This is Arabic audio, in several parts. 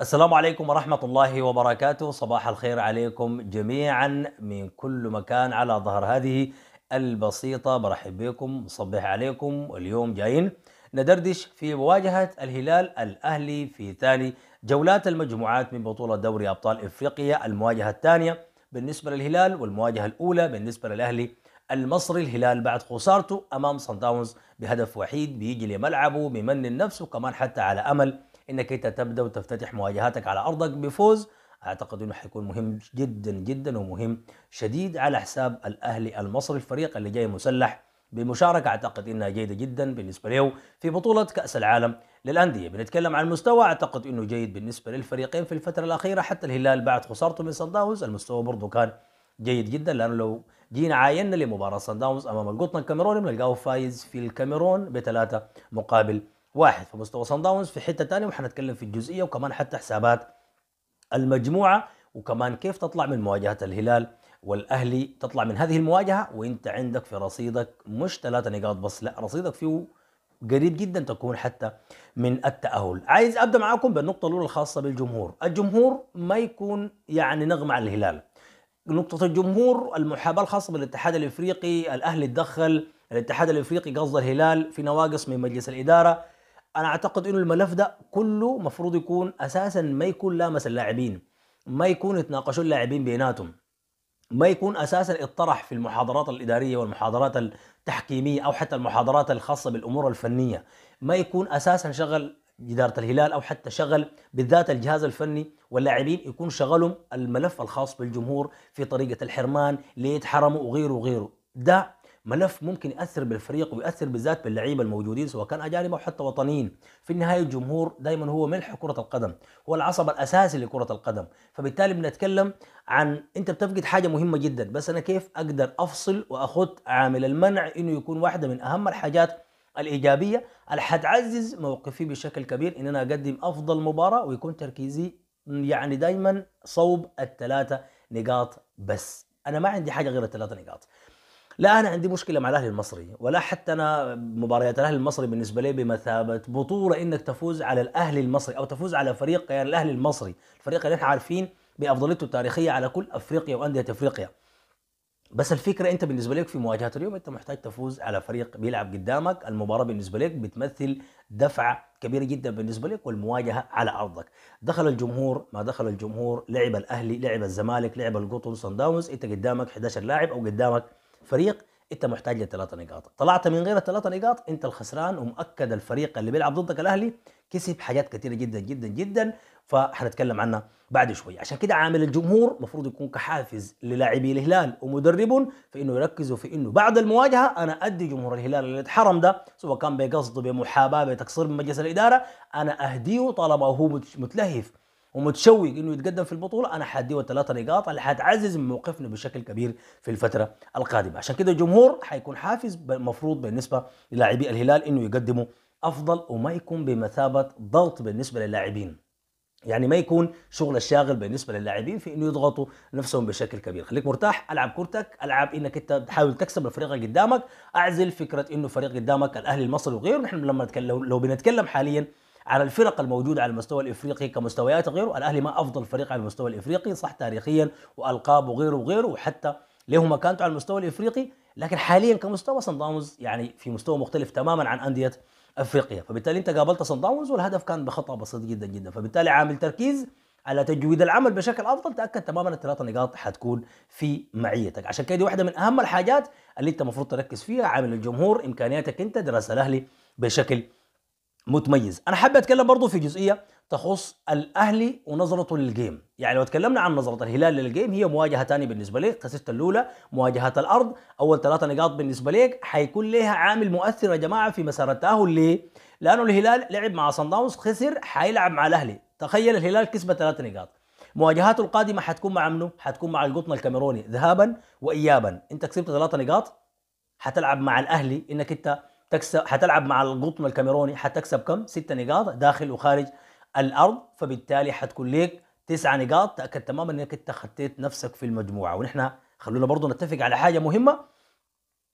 السلام عليكم ورحمة الله وبركاته صباح الخير عليكم جميعا من كل مكان على ظهر هذه البسيطة برحب بكم صبح عليكم واليوم جايين ندردش في مواجهة الهلال الأهلي في ثاني جولات المجموعات من بطولة دوري أبطال إفريقيا المواجهة الثانية بالنسبة للهلال والمواجهة الأولى بالنسبة للأهلي المصري الهلال بعد خسارته أمام سانتاونز داونز بهدف وحيد بيجي لملعبه بمن النفس وكمان حتى على أمل انك انت تبدا وتفتتح مواجهاتك على ارضك بفوز اعتقد انه حيكون مهم جدا جدا ومهم شديد على حساب الاهلي المصري الفريق اللي جاي مسلح بمشاركه اعتقد انها جيده جدا بالنسبه له في بطوله كاس العالم للانديه، بنتكلم عن المستوى اعتقد انه جيد بالنسبه للفريقين في الفتره الاخيره حتى الهلال بعد خسارته من صن المستوى برضه كان جيد جدا لانه لو جينا عاينا لمباراه صن امام القطن الكاميروني بنلقاه فايز في الكاميرون بثلاثه مقابل واحد في مستوى صن داونز في حته ثانيه وحنتكلم في الجزئيه وكمان حتى حسابات المجموعه وكمان كيف تطلع من مواجهه الهلال والاهلي تطلع من هذه المواجهه وانت عندك في رصيدك مش ثلاثه نقاط بس لا رصيدك فيه قريب جدا تكون حتى من التاهل عايز ابدا معاكم بالنقطه الاولى الخاصه بالجمهور الجمهور ما يكون يعني نغمه على الهلال نقطة الجمهور المحاباة الخاصة بالاتحاد الافريقي، الاهلي اتدخل، الاتحاد الافريقي قصد الهلال في نواقص من مجلس الادارة، انا اعتقد انه الملف ده كله مفروض يكون اساسا ما يكون لامس اللاعبين ما يكون يتناقشوا اللاعبين بيناتهم ما يكون اساسا اتطرح في المحاضرات الاداريه والمحاضرات التحكيميه او حتى المحاضرات الخاصه بالامور الفنيه ما يكون اساسا شغل اداره الهلال او حتى شغل بالذات الجهاز الفني واللاعبين يكون شغلهم الملف الخاص بالجمهور في طريقه الحرمان ليه وغيره وغيره ده ملف ممكن ياثر بالفريق وياثر بالذات باللعيبه الموجودين سواء كان اجانب او حتى وطنيين في النهايه الجمهور دائما هو ملح كره القدم هو العصب الاساسي لكره القدم فبالتالي بنتكلم عن انت بتفقد حاجه مهمه جدا بس انا كيف اقدر افصل واخذ عامل المنع انه يكون واحده من اهم الحاجات الايجابيه اللي حتعزز موقفي بشكل كبير ان انا اقدم افضل مباراه ويكون تركيزي يعني دايما صوب الثلاثه نقاط بس انا ما عندي حاجه غير الثلاثه نقاط لا انا عندي مشكله مع الاهلي المصري ولا حتى انا مباريات الاهلي المصري بالنسبه لي بمثابه بطوله انك تفوز على الاهلي المصري او تفوز على فريق يعني الاهلي المصري الفريق اللي احنا عارفين بافضليته التاريخيه على كل افريقيا وانديه افريقيا بس الفكره انت بالنسبه لك في مواجهه اليوم انت محتاج تفوز على فريق بيلعب قدامك المباراه بالنسبه لك بتمثل دفعه كبيره جدا بالنسبه لك والمواجهه على ارضك دخل الجمهور ما دخل الجمهور لعب الاهلي لعب الزمالك لعب القطن صن داونز انت قدامك 11 لاعب او قدامك فريق انت محتاج لثلاثه نقاط طلعت من غير الثلاثه نقاط انت الخسران ومؤكد الفريق اللي بيلعب ضدك الاهلي كسب حاجات كثيره جدا جدا جدا فحنتكلم عنها بعد شوي عشان كده عامل الجمهور المفروض يكون كحافز للاعبي الهلال ومدربهم في انه يركزوا في انه بعد المواجهه انا ادي جمهور الهلال اللي اتحرم ده سواء كان بقصده بمحاباه بتقصير من مجلس الاداره انا اهديه طالما هو متلهف ومتشوق انه يتقدم في البطوله انا حديه ثلاثه نقاط اللي حتعزز من موقفنا بشكل كبير في الفتره القادمه عشان كده الجمهور حيكون حافز المفروض بالنسبه للاعبي الهلال انه يقدموا افضل وما يكون بمثابه ضغط بالنسبه للاعبين يعني ما يكون شغل الشاغل بالنسبه للاعبين في انه يضغطوا نفسهم بشكل كبير خليك مرتاح العب كورتك العب انك انت تحاول تكسب الفريق اللي قدامك اعزل فكره انه فريق قدامك الاهلي المصري وغيره نحن لما نتكلم لو بنتكلم حاليا على الفرق الموجوده على المستوى الافريقي كمستويات غيره الاهلي ما افضل فريق على المستوى الافريقي صح تاريخيا والقاب وغيره وغيره وحتى له مكانته على المستوى الافريقي لكن حاليا كمستوى صن داونز يعني في مستوى مختلف تماما عن انديه افريقيا فبالتالي انت قابلت صن داونز والهدف كان بخطا بسيط جدا جدا فبالتالي عامل تركيز على تجويد العمل بشكل افضل تاكد تماما الثلاث نقاط حتكون في معيتك عشان كده دي واحده من اهم الحاجات اللي انت المفروض تركز فيها عامل الجمهور امكانياتك انت دراسه الاهلي بشكل متميز انا حابب اتكلم برضه في جزئيه تخص الاهلي ونظرته للجيم يعني لو تكلمنا عن نظره الهلال للجيم هي مواجهه ثانيه بالنسبه لك خسرت الاولى مواجهه الارض اول ثلاثه نقاط بالنسبه لك حيكون لها عامل مؤثر يا جماعه في مسار التاهل ليه لانه الهلال لعب مع صن داونز خسر حيلعب مع الاهلي تخيل الهلال كسب ثلاثه نقاط مواجهاته القادمه حتكون مع منو حتكون مع القطن الكاميروني ذهابا وايابا انت كسبت ثلاثه نقاط حتلعب مع الاهلي انك انت تكسب حتلعب مع القطن الكاميروني حتكسب كم؟ ست نقاط داخل وخارج الارض فبالتالي حتكون ليك تسع نقاط تاكد تماما انك انت خطيت نفسك في المجموعه ونحن خلونا برضه نتفق على حاجه مهمه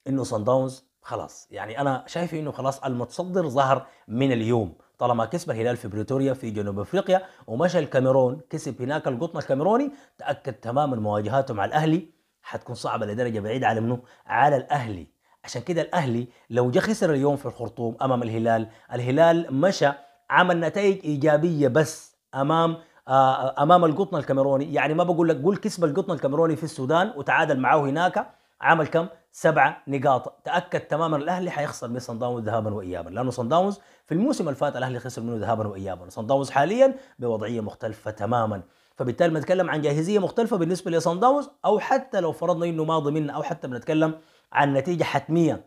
انه صن داونز خلاص يعني انا شايف انه خلاص المتصدر ظهر من اليوم طالما كسب الهلال في بريتوريا في جنوب افريقيا ومشى الكاميرون كسب هناك القطن الكاميروني تاكد تماما مواجهاته مع الاهلي حتكون صعبه لدرجه بعيده على منه على الاهلي عشان كده الاهلي لو جه خسر اليوم في الخرطوم امام الهلال الهلال مشى عمل نتائج ايجابيه بس امام آه، امام القطن الكاميروني يعني ما بقول لك قول كسب القطن الكاميروني في السودان وتعادل معاه هناك عمل كم سبعة نقاط تاكد تماما الاهلي حيخسر من صن داونز ذهابا وايابا لانه صن داونز في الموسم اللي فات الاهلي خسر منه ذهابا وايابا صن داونز حاليا بوضعيه مختلفه تماما فبالتالي بنتكلم عن جاهزيه مختلفه بالنسبه لصن داونز او حتى لو فرضنا انه ما ضمننا او حتى بنتكلم عن نتيجة حتمية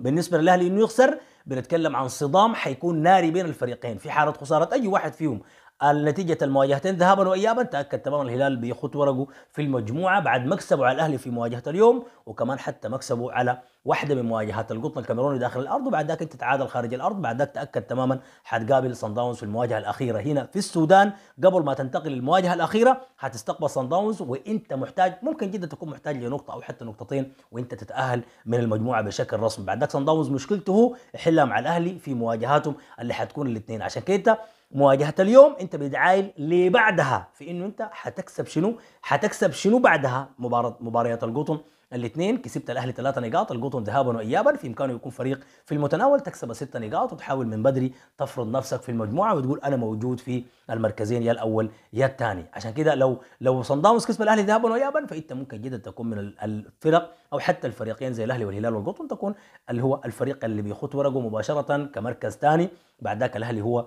بالنسبة للأهلي إنه يخسر بنتكلم عن صدام حيكون ناري بين الفريقين في حالة خسارة أي واحد فيهم النتيجة المواجهتين ذهابا وإيابا تأكد تماما الهلال بيخط ورقه في المجموعة بعد مكسبه على الأهلي في مواجهة اليوم وكمان حتى مكسبه على واحدة من مواجهات القطن الكاميروني داخل الأرض وبعد ذاك أنت تعادل خارج الأرض بعد ذاك تأكد تماما حتقابل صن داونز في المواجهة الأخيرة هنا في السودان قبل ما تنتقل للمواجهة الأخيرة حتستقبل صن داونز وأنت محتاج ممكن جدا تكون محتاج لنقطة أو حتى نقطتين وأنت تتأهل من المجموعة بشكل رسمي بعد ذاك صن داونز مشكلته يحلها مع الأهلي في مواجهاتهم اللي حتكون الاثنين عشان كده مواجهه اليوم انت بتعايل ليه بعدها في انه انت حتكسب شنو حتكسب شنو بعدها مباراه مباريات القطن الاثنين كسبت الاهلي ثلاثة نقاط القطن ذهابا وايابا في امكانه يكون فريق في المتناول تكسب ستة نقاط وتحاول من بدري تفرض نفسك في المجموعه وتقول انا موجود في المركزين يا الاول يا الثاني عشان كده لو لو صن داونز كسب الاهلي ذهابا وايابا فانت ممكن جدا تكون من الفرق او حتى الفريقين زي الاهلي والهلال والقطن تكون اللي هو الفريق اللي بيخط ورقه مباشره كمركز ثاني بعد ذاك الاهلي هو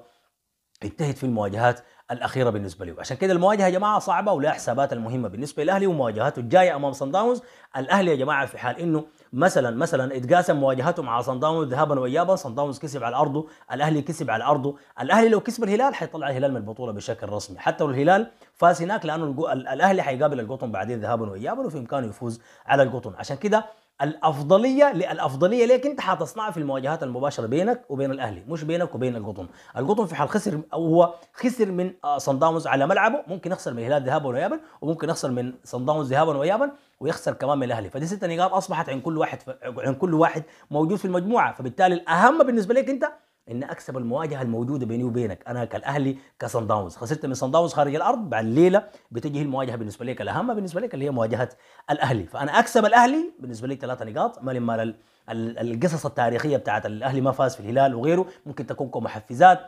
انتهت في المواجهات الاخيره بالنسبه له عشان كده المواجهه يا جماعه صعبه ولا حسابات المهمه بالنسبه للاهلي ومواجهاته الجايه امام صن داونز الاهلي يا جماعه في حال انه مثلا مثلا اتقاسم مواجهاته مع صن داونز ذهابا وايابا صن داونز كسب على ارضه الاهلي كسب على ارضه الاهلي لو كسب الهلال حيطلع الهلال من البطوله بشكل رسمي حتى لو الهلال فاز هناك لانه الاهلي حيقابل القطن بعدين ذهابا وايابا وفي امكانه يفوز على القطن عشان كده الافضليه الافضليه ليك انت حتصنعها في المواجهات المباشره بينك وبين الاهلي مش بينك وبين القطن القطن في حال خسر او هو خسر من آه، صن داونز على ملعبه ممكن يخسر من الهلال ذهابا وايابا وممكن يخسر من صن داونز ذهابا وايابا ويخسر كمان من الاهلي فدي ست نقاط اصبحت عند كل واحد عند كل واحد موجود في المجموعه فبالتالي الاهم بالنسبه لك انت ان اكسب المواجهه الموجوده بيني وبينك انا كالاهلي كصن داونز خسرت من صن داونز خارج الارض بعد ليله بتجي المواجهه بالنسبه لك الاهم بالنسبه لك اللي هي مواجهه الاهلي فانا اكسب الاهلي بالنسبه لي ثلاثه نقاط مالي مال القصص التاريخيه بتاعت الاهلي ما فاز في الهلال وغيره ممكن تكون كمحفزات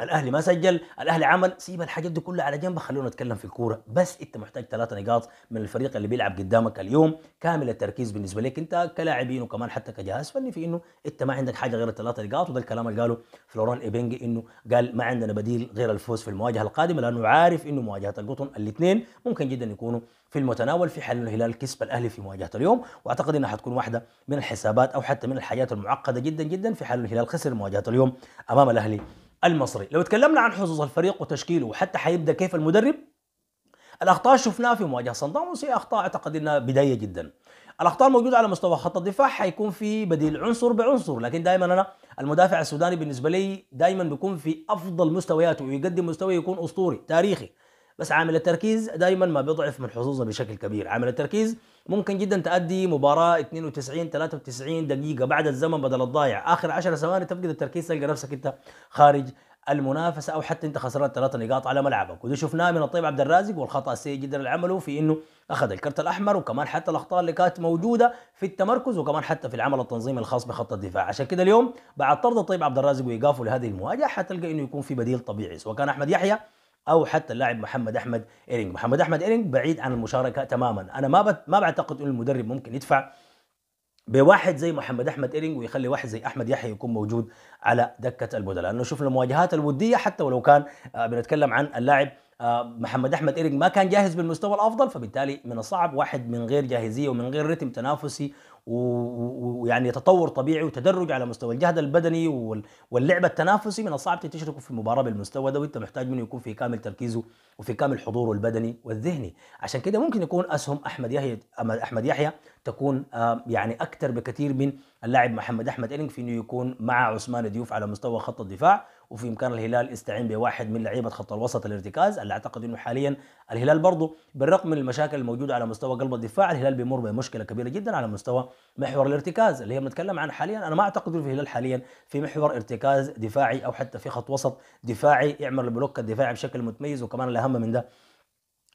الاهلي ما سجل الاهلي عمل سيب الحاجات دي كلها على جنب خلونا نتكلم في الكوره بس انت محتاج ثلاثة نقاط من الفريق اللي بيلعب قدامك اليوم كامل التركيز بالنسبه لك انت كلاعبين وكمان حتى كجهاز فني في انه انت ما عندك حاجه غير الثلاثة نقاط وده الكلام اللي قاله فلوران ايبينج انه قال ما عندنا بديل غير الفوز في المواجهه القادمه لانه عارف انه مواجهه القطن الاثنين ممكن جدا يكونوا في المتناول في حال الهلال كسب الاهلي في مواجهه اليوم واعتقد انها حتكون واحده من الحسابات او حتى من الحاجات المعقده جدا جدا في حال الهلال خسر مواجهه اليوم امام الاهلي المصري لو تكلمنا عن حظوظ الفريق وتشكيله وحتى حيبدا كيف المدرب الاخطاء شفناها في مواجهه صن داونز هي اخطاء اعتقد انها بدايه جدا الاخطاء الموجوده على مستوى خط الدفاع حيكون في بديل عنصر بعنصر لكن دائما انا المدافع السوداني بالنسبه لي دائما بيكون في افضل مستوياته ويقدم مستوى يكون اسطوري تاريخي بس عامل التركيز دائما ما بيضعف من حظوظه بشكل كبير عامل التركيز ممكن جدا تأدي مباراة 92 93 دقيقة بعد الزمن بدل الضايع آخر 10 ثواني تفقد التركيز تلقى نفسك أنت خارج المنافسة أو حتى أنت خسران ثلاثة نقاط على ملعبك وده شفناه من الطيب عبد الرازق والخطأ السيء جدا اللي عمله في أنه أخذ الكرت الأحمر وكمان حتى الأخطاء اللي كانت موجودة في التمركز وكمان حتى في العمل التنظيمي الخاص بخط الدفاع عشان كده اليوم بعد طرد الطيب عبد الرازق وإيقافه لهذه المواجهة حتلقى أنه يكون في بديل طبيعي سواء كان أحمد يحيى او حتى اللاعب محمد احمد ايرينج محمد احمد ايرينج بعيد عن المشاركه تماما انا ما ما بعتقد انه المدرب ممكن يدفع بواحد زي محمد احمد ايرينج ويخلي واحد زي احمد يحيى يكون موجود على دكه البدلاء لانه شفنا المواجهات الوديه حتى ولو كان آه، بنتكلم عن اللاعب آه، محمد احمد ايرينج ما كان جاهز بالمستوى الافضل فبالتالي من الصعب واحد من غير جاهزيه ومن غير رتم تنافسي ويعني تطور طبيعي وتدرج على مستوى الجهد البدني واللعب التنافسي من الصعب تشركه في مباراه بالمستوى ده وانت محتاج منه يكون في كامل تركيزه وفي كامل حضوره البدني والذهني عشان كده ممكن يكون اسهم احمد يحيى احمد يحيى تكون آه، يعني اكثر بكثير من اللاعب محمد احمد إلينج في انه يكون مع عثمان ديوف على مستوى خط الدفاع وفي امكان الهلال يستعين بواحد من لعيبه خط الوسط الارتكاز اللي اعتقد انه حاليا الهلال برضه بالرغم من المشاكل الموجوده على مستوى قلب الدفاع الهلال بيمر بمشكله كبيره جدا على مستوى محور الارتكاز اللي هي بنتكلم عن حاليا انا ما اعتقد انه في الهلال حاليا في محور ارتكاز دفاعي او حتى في خط وسط دفاعي يعمل البلوك الدفاعي بشكل متميز وكمان الاهم من ده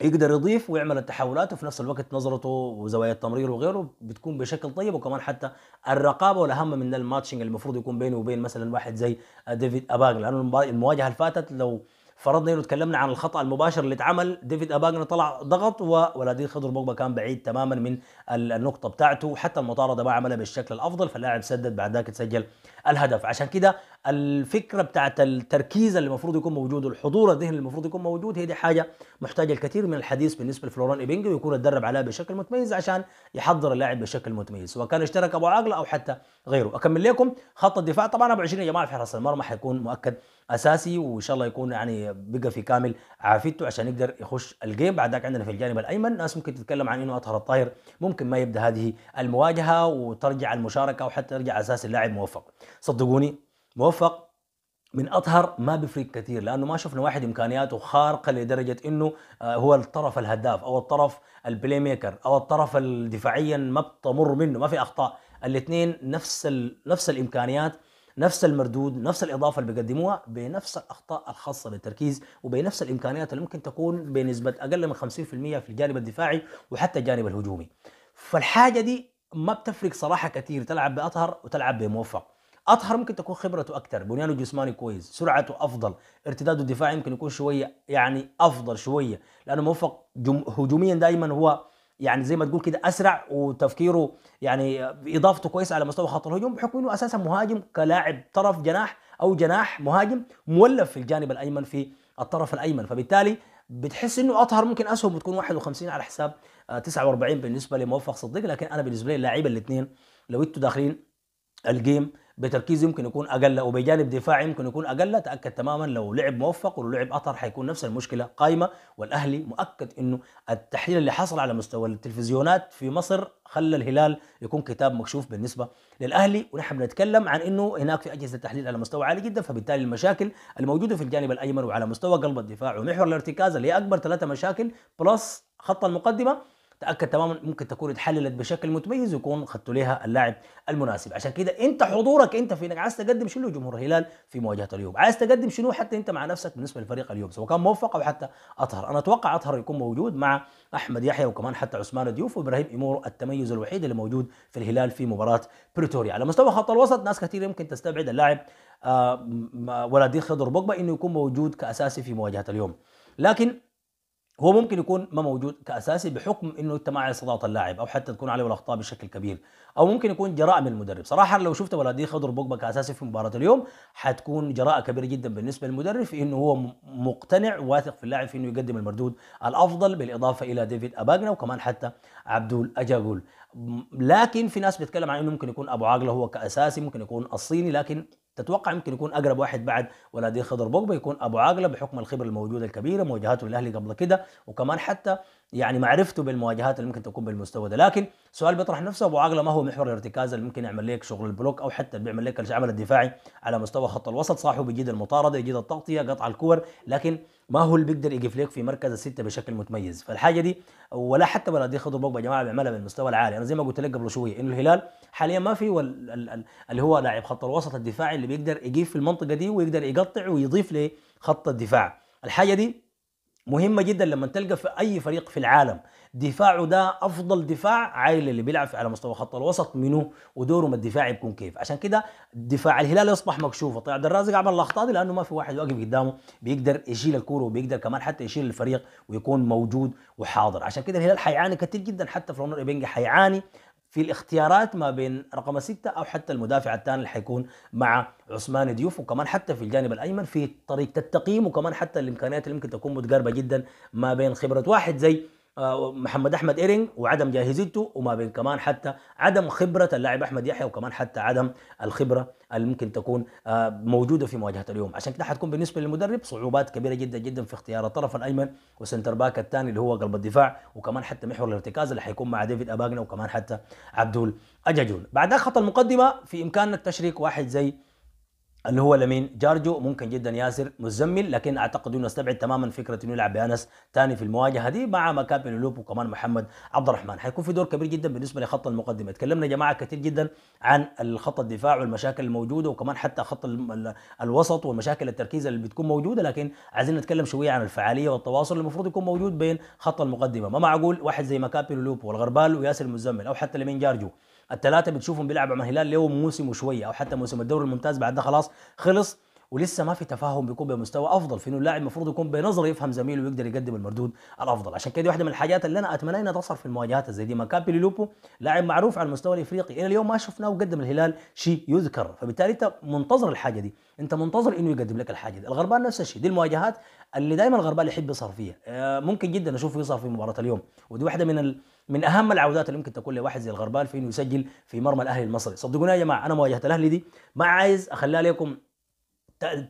يقدر يضيف ويعمل التحولات وفي نفس الوقت نظرته وزوايا التمرير وغيره بتكون بشكل طيب وكمان حتى الرقابه والاهم من الماتشنج المفروض يكون بينه وبين مثلا واحد زي ديفيد اباغ لانه المواجهه اللي فاتت لو فرضنا انه تكلمنا عن الخطا المباشر اللي اتعمل ديفيد اباجنا طلع ضغط وولادين خضر بوجبا كان بعيد تماما من النقطه بتاعته حتى المطارده ما عملها بالشكل الافضل فاللاعب سدد بعد ذاك تسجل الهدف عشان كده الفكره بتاعت التركيز اللي المفروض يكون موجود والحضور الذهني اللي المفروض يكون موجود هي دي حاجه محتاجه الكثير من الحديث بالنسبه لفلوران ايبينج ويكون اتدرب عليها بشكل متميز عشان يحضر اللاعب بشكل متميز سواء كان اشترك ابو عاقله او حتى غيره اكمل لكم خط الدفاع طبعا ابو 20 يا جماعه في حراس المرمى حيكون مؤكد اساسي وان شاء الله يكون يعني بقى في كامل عافيته عشان يقدر يخش الجيم بعد ذاك عندنا في الجانب الايمن ناس ممكن تتكلم عن انه اطهر الطاهر ممكن ما يبدا هذه المواجهه وترجع المشاركه وحتى يرجع اساس اللاعب موفق صدقوني موفق من اطهر ما بيفرق كثير لانه ما شفنا واحد امكانياته خارقه لدرجه انه آه، هو الطرف الهداف او الطرف البلاي ميكر او الطرف الدفاعيا ما بتمر منه ما في اخطاء الاثنين نفس نفس الامكانيات نفس المردود نفس الإضافة اللي بيقدموها بنفس الأخطاء الخاصة بالتركيز وبنفس الإمكانيات اللي ممكن تكون بنسبة أقل من 50% في الجانب الدفاعي وحتى الجانب الهجومي فالحاجة دي ما بتفرق صراحة كثير تلعب بأطهر وتلعب بموفق اطهر ممكن تكون خبرته اكثر بنيانه الجسماني كويس سرعته افضل ارتداده الدفاعي ممكن يكون شويه يعني افضل شويه لانه موفق هجوميا دائما هو يعني زي ما تقول كده اسرع وتفكيره يعني اضافته كويسه على مستوى خط الهجوم بحكم انه اساسا مهاجم كلاعب طرف جناح او جناح مهاجم مولف في الجانب الايمن في الطرف الايمن فبالتالي بتحس انه اطهر ممكن اسهم بتكون 51 على حساب 49 بالنسبه لموفق صديق لكن انا بالنسبه لي اللاعب الاثنين لو انتوا داخلين الجيم بتركيز يمكن يكون اقل وبجانب دفاعي يمكن يكون اقل تاكد تماما لو لعب موفق ولو لعب اطر حيكون نفس المشكله قايمه والاهلي مؤكد انه التحليل اللي حصل على مستوى التلفزيونات في مصر خلى الهلال يكون كتاب مكشوف بالنسبه للاهلي ونحن بنتكلم عن انه هناك في اجهزه تحليل على مستوى عالي جدا فبالتالي المشاكل الموجوده في الجانب الايمن وعلى مستوى قلب الدفاع ومحور الارتكاز اللي هي اكبر ثلاثه مشاكل بلس خط المقدمه تاكد تماما ممكن تكون اتحللت بشكل متميز ويكون خدت لها اللاعب المناسب عشان كده انت حضورك انت في انك عايز تقدم شنو جمهور الهلال في مواجهه اليوم عايز تقدم شنو حتى انت مع نفسك بالنسبه للفريق اليوم سواء كان موفق او حتى اطهر انا اتوقع اطهر يكون موجود مع احمد يحيى وكمان حتى عثمان ديوف وابراهيم ايمور التميز الوحيد اللي موجود في الهلال في مباراه بريتوريا على مستوى خط الوسط ناس كثير يمكن تستبعد اللاعب آه دي خضر بوجبا انه يكون موجود كاساسي في مواجهه اليوم لكن هو ممكن يكون ما موجود كاساسي بحكم انه انت مع استضافه اللاعب او حتى تكون عليه الاخطاء بشكل كبير او ممكن يكون جراء من المدرب صراحه لو شفت ولادي خضر بوجبا كاساسي في مباراه اليوم حتكون جراءه كبيره جدا بالنسبه للمدرب في انه هو مقتنع واثق في اللاعب في انه يقدم المردود الافضل بالاضافه الى ديفيد اباجنا وكمان حتى عبدول اجاغول لكن في ناس بتتكلم عن انه ممكن يكون ابو عاقله هو كاساسي ممكن يكون الصيني لكن تتوقع يمكن يكون اقرب واحد بعد ولادين خضر بوجبا يكون ابو عاقله بحكم الخبره الموجوده الكبيره مواجهاته الاهلي قبل كده وكمان حتى يعني معرفته بالمواجهات اللي ممكن تكون بالمستوى ده لكن سؤال بيطرح نفسه ابو عقله ما هو محور الارتكاز اللي ممكن يعمل لك شغل البلوك او حتى بيعمل لك العمل الدفاعي على مستوى خط الوسط صاحب بيجيد المطارده يجيد التغطيه قطع الكور لكن ما هو اللي بيقدر يقف لك في مركز السته بشكل متميز فالحاجه دي ولا حتى بلدي خضر بوجبا يا جماعه بيعملها بالمستوى العالي انا زي ما قلت لك قبل شويه انه الهلال حاليا ما في اللي هو لاعب خط الوسط الدفاعي اللي بيقدر يقيف في المنطقه دي ويقدر يقطع ويضيف لخط الدفاع الحاجه دي مهمه جدا لما تلقى في اي فريق في العالم دفاعه ده افضل دفاع عايل اللي بيلعب على مستوى خط الوسط منه ودوره الدفاعي يكون كيف عشان كده دفاع الهلال يصبح مكشوف طيب عبد الرازق عمل الاخطاء دي لانه ما في واحد واقف قدامه بيقدر يشيل الكوره وبيقدر كمان حتى يشيل الفريق ويكون موجود وحاضر عشان كده الهلال حيعاني كثير جدا حتى في رونر حيعاني في الاختيارات ما بين رقم ستة أو حتى المدافع الثاني اللي حيكون مع عثمان ديوف وكمان حتى في الجانب الأيمن في طريقة التقييم وكمان حتى الإمكانيات اللي ممكن تكون متقاربة جدا ما بين خبرة واحد زي محمد احمد ايرينج وعدم جاهزيته وما بين كمان حتى عدم خبره اللاعب احمد يحيى وكمان حتى عدم الخبره اللي ممكن تكون آه، موجوده في مواجهه اليوم عشان كده حتكون بالنسبه للمدرب صعوبات كبيره جدا جدا في اختيار الطرف الايمن وسنتر باك الثاني اللي هو قلب الدفاع وكمان حتى محور الارتكاز اللي حيكون مع ديفيد اباجنا وكمان حتى عبدول اجاجول بعد خط المقدمه في امكانك تشريك واحد زي اللي هو لمين جارجو ممكن جدا ياسر مزمل لكن اعتقد انه استبعد تماما فكره انه يلعب بانس ثاني في المواجهه دي مع مكابن لوب وكمان محمد عبد الرحمن حيكون في دور كبير جدا بالنسبه لخط المقدمه تكلمنا يا جماعه كثير جدا عن الخط الدفاع والمشاكل الموجوده وكمان حتى خط الوسط ومشاكل التركيز اللي بتكون موجوده لكن عايزين نتكلم شويه عن الفعاليه والتواصل المفروض يكون موجود بين خط المقدمه ما معقول واحد زي مكابن لوب والغربال وياسر مزمل او حتى لمين جارجو الثلاثه بتشوفهم بيلعبوا مع الهلال اليوم موسم وشويه او حتى موسم الدوري الممتاز بعد ده خلاص خلص ولسه ما في تفاهم بيكون بمستوى افضل في انه اللاعب المفروض يكون بنظره يفهم زميله ويقدر يقدم المردود الافضل عشان كده واحده من الحاجات اللي انا اتمنى انها تظهر في المواجهات زي دي مكابي لوبو لاعب معروف على المستوى الافريقي الى اليوم ما شفناه وقدم الهلال شيء يذكر فبالتالي انت منتظر الحاجه دي انت منتظر انه يقدم لك الحاجه دي الغربان نفس الشيء دي المواجهات اللي دائما الغربان يحب يظهر فيها آه، ممكن جدا اشوفه يصرف في مباراه اليوم ودي واحده من من اهم العودات اللي ممكن تكون لواحد زي الغربال في انه يسجل في مرمى الاهلي المصري صدقوني يا جماعه انا مواجهه الاهلي دي ما عايز اخليها لكم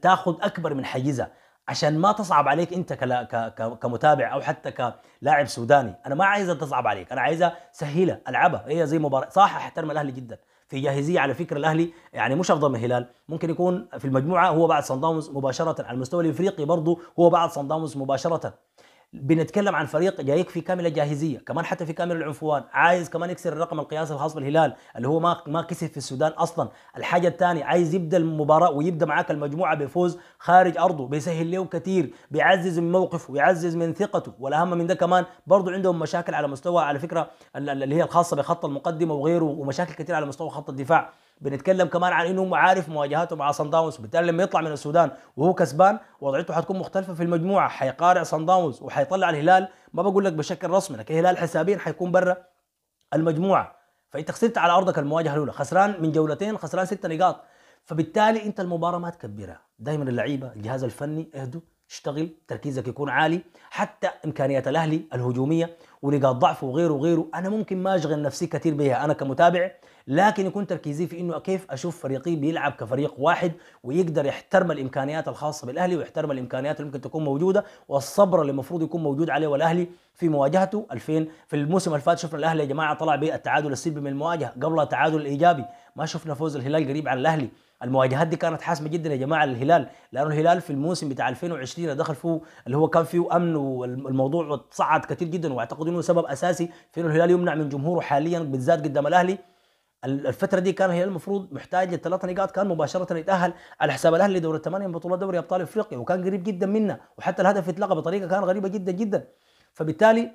تاخذ اكبر من حيزها عشان ما تصعب عليك انت كلا ك... كمتابع او حتى كلاعب سوداني انا ما عايزها تصعب عليك انا عايزها سهله العبها هي زي مباراه صح احترم الاهلي جدا في جاهزيه على فكره الاهلي يعني مش افضل من الهلال ممكن يكون في المجموعه هو بعد صن داونز مباشره على المستوى الافريقي برضه هو بعد صن داونز مباشره بنتكلم عن فريق جايك في كامل الجاهزية كمان حتى في كامل العنفوان عايز كمان يكسر الرقم القياسي الخاص بالهلال اللي هو ما ما كسب في السودان اصلا الحاجه الثانيه عايز يبدا المباراه ويبدا معاك المجموعه بفوز خارج ارضه بيسهل له كثير بيعزز من موقفه ويعزز من ثقته والاهم من ده كمان برضه عندهم مشاكل على مستوى على فكره اللي هي الخاصه بخط المقدمه وغيره ومشاكل كثير على مستوى خط الدفاع بنتكلم كمان عن انه عارف مواجهاته مع صن داونز بالتالي لما يطلع من السودان وهو كسبان وضعيته حتكون مختلفه في المجموعه حيقارع صن داونز وحيطلع الهلال ما بقول لك بشكل رسمي لكن الهلال حسابيا حيكون برا المجموعه فانت خسرت على ارضك المواجهه الاولى خسران من جولتين خسران ست نقاط فبالتالي انت المباراه ما تكبرها دائما اللعيبه الجهاز الفني اهدوا اشتغل تركيزك يكون عالي حتى امكانيات الاهلي الهجوميه ونقاط ضعفه وغيره وغيره انا ممكن ما اشغل نفسي كثير بها انا كمتابع لكن يكون تركيزي في انه كيف اشوف فريقي بيلعب كفريق واحد ويقدر يحترم الامكانيات الخاصه بالاهلي ويحترم الامكانيات اللي ممكن تكون موجوده والصبر اللي المفروض يكون موجود عليه والاهلي في مواجهته 2000 في الموسم اللي فات شفنا الاهلي يا جماعه طلع بالتعادل السلبي من المواجهه قبلها التعادل الايجابي ما شفنا فوز الهلال قريب على الاهلي المواجهات دي كانت حاسمه جدا يا جماعه للهلال لانه الهلال في الموسم بتاع 2020 دخل فيه اللي هو كان فيه امن والموضوع صعد كثير جدا واعتقد انه سبب اساسي في انه الهلال يمنع من جمهوره حاليا بالذات قدام الاهلي الفتره دي كان الهلال المفروض محتاج لثلاث نقاط كان مباشره يتاهل على حساب الاهلي لدور الثمانيه من بطوله دوري ابطال افريقيا وكان قريب جدا منا وحتى الهدف يتلقى بطريقه كان غريبه جدا جدا فبالتالي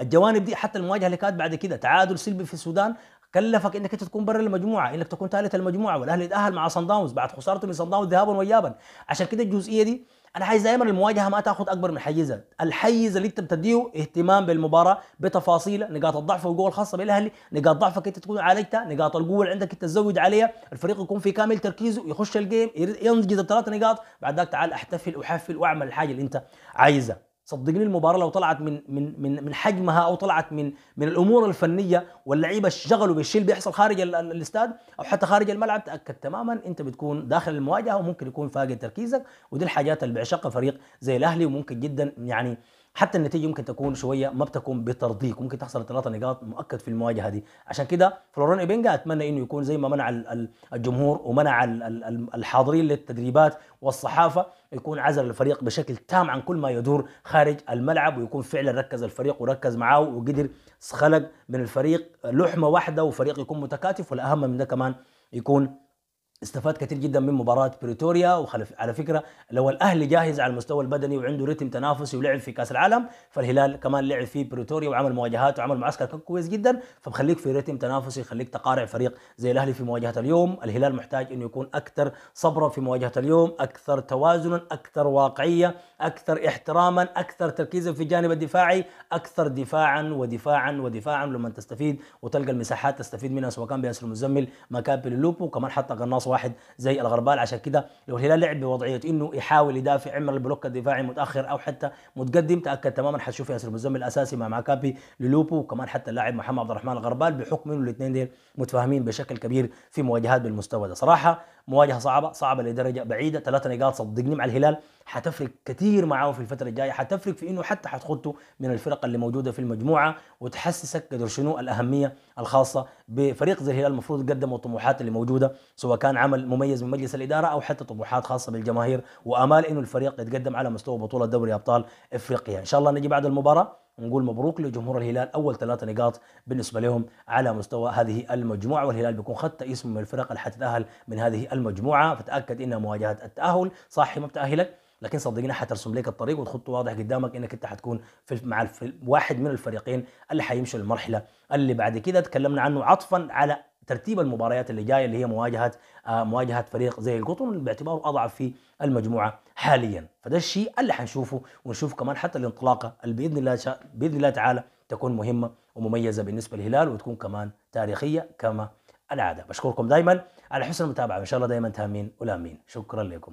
الجوانب دي حتى المواجهه اللي كانت بعد كده تعادل سلبي في السودان كلفك انك انت تكون برا المجموعه انك تكون ثالث المجموعه والاهلي يتاهل مع صن داونز بعد خسارته من صن داونز ذهابا وايابا عشان كده الجزئيه دي انا عايز دائما المواجهه ما تاخذ اكبر من حيزها الحيز اللي انت بتديه اهتمام بالمباراه بتفاصيل نقاط الضعف والقوه الخاصه بالاهلي نقاط ضعفك انت تكون عالجتها نقاط القوه اللي عندك انت تزود عليها الفريق يكون في كامل تركيزه يخش الجيم ينجز الثلاث نقاط بعد ذاك تعال احتفل احفل واعمل الحاجه اللي انت عايزها صدقني المباراه لو طلعت من من من من حجمها او طلعت من من الامور الفنيه واللعيبه اشتغلوا بالشيء اللي بيحصل خارج الاستاد او حتى خارج الملعب تاكد تماما انت بتكون داخل المواجهه وممكن يكون فاقد تركيزك ودي الحاجات اللي بيعشقها فريق زي الاهلي وممكن جدا يعني حتى النتيجه ممكن تكون شويه ما بتكون بترضيك ممكن تحصل ثلاثه نقاط مؤكد في المواجهه دي عشان كده فلوران ايبينجا اتمنى انه يكون زي ما منع الجمهور ومنع الحاضرين للتدريبات والصحافه يكون عزل الفريق بشكل تام عن كل ما يدور خارج الملعب ويكون فعلا ركز الفريق وركز معاه وقدر خلق من الفريق لحمه واحده وفريق يكون متكاتف والاهم من ده كمان يكون استفاد كثير جدا من مباراه بريتوريا وعلى فكره لو الاهلي جاهز على المستوى البدني وعنده رتم تنافسي ولعب في كاس العالم فالهلال كمان لعب في بريتوريا وعمل مواجهات وعمل معسكر كويس جدا فبخليك في رتم تنافسي يخليك تقارع فريق زي الاهلي في مواجهه اليوم الهلال محتاج انه يكون اكثر صبرا في مواجهه اليوم اكثر توازنا اكثر واقعيه اكثر احتراما اكثر تركيزا في الجانب الدفاعي اكثر دفاعا ودفاعا ودفاعا لما تستفيد وتلقى المساحات تستفيد منها سواء كان بياسر المزمل ما كان بلوبو وكمان حتى قناص واحد زي الغربال عشان كده لو الهلال لعب بوضعيه انه يحاول يدافع عمر البلوك الدفاعي متاخر او حتى متقدم تاكد تماما حتشوف ياسر المزمل الاساسي مع ماكابي للوبو وكمان حتى اللاعب محمد عبد الرحمن الغربال بحكم انه الاثنين دول متفاهمين بشكل كبير في مواجهات بالمستوى ده صراحه مواجهه صعبه صعبه لدرجه بعيده ثلاثه نقاط صدقني مع الهلال حتفرق كثير معاه في الفتره الجايه حتفرق في انه حتى حتخطه من الفرق اللي موجوده في المجموعه وتحسسك قدر شنو الاهميه الخاصه بفريق زي الهلال المفروض قدموا الطموحات اللي موجوده سواء كان عمل مميز من مجلس الاداره او حتى طموحات خاصه بالجماهير وامال انه الفريق يتقدم على مستوى بطوله دوري ابطال افريقيا ان شاء الله نجي بعد المباراه ونقول مبروك لجمهور الهلال اول ثلاثة نقاط بالنسبه لهم على مستوى هذه المجموعه والهلال بيكون خط اسمه من الفرق اللي حتتاهل من هذه المجموعه فتاكد انها مواجهه التاهل صح ما بتاهلك لكن صدقني حترسم لك الطريق وتخط واضح قدامك انك انت حتكون في مع الف... واحد من الفريقين اللي حيمشوا للمرحله اللي بعد كده تكلمنا عنه عطفا على ترتيب المباريات اللي جايه اللي هي مواجهه آه، مواجهه فريق زي القطن باعتباره اضعف في المجموعه حاليا فده الشيء اللي حنشوفه ونشوف كمان حتى الانطلاقه اللي باذن الله شا... باذن الله تعالى تكون مهمه ومميزه بالنسبه للهلال وتكون كمان تاريخيه كما العاده بشكركم دائما على حسن المتابعه وان شاء الله دائما تامين ولامين شكرا لكم